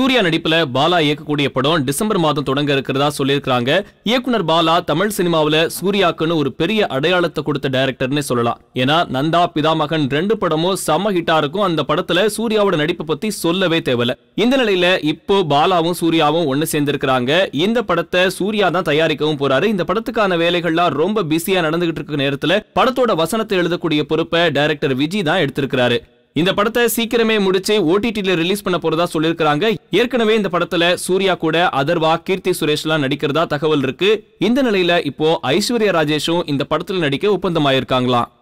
சூர்யா நடிப்புல பாலா இயக்கக்கூடிய படம் டிசம்பர் மாதம் தொடங்க இருக்கிறதா சொல்லியிருக்கிறாங்க இயக்குனர் பாலா தமிழ் சினிமாவில சூர்யாக்குன்னு ஒரு பெரிய அடையாளத்தை கொடுத்த டைரக்டர்னு சொல்லலாம் ஏன்னா நந்தா பிதாமகன் ரெண்டு படமும் செம்ம ஹிட்டா இருக்கும் அந்த படத்துல சூர்யாவோட நடிப்பை பத்தி சொல்லவே தேவையில்ல இந்த நிலையில இப்போ பாலாவும் சூர்யாவும் ஒன்னு சேர்ந்திருக்கிறாங்க இந்த படத்தை சூர்யா தான் தயாரிக்கவும் போறாரு இந்த படத்துக்கான வேலைகள்லாம் ரொம்ப பிஸியா நடந்துகிட்டு இருக்க நேரத்துல படத்தோட வசனத்தை எழுதக்கூடிய பொறுப்பை டைரக்டர் விஜய் தான் எடுத்திருக்கிறாரு இந்த படத்தை சீக்கிரமே முடிச்சு ஓடிடில ரிலீஸ் பண்ண போறதா சொல்லிருக்காங்க ஏற்கனவே இந்த படத்துல சூர்யா கூட அதர்வா கீர்த்தி சுரேஷ் எல்லாம் நடிக்கிறதா தகவல் இருக்கு இந்த நிலையில இப்போ ஐஸ்வர்யா ராஜேஷும் இந்த படத்துல நடிக்க ஆயிருக்காங்களாம்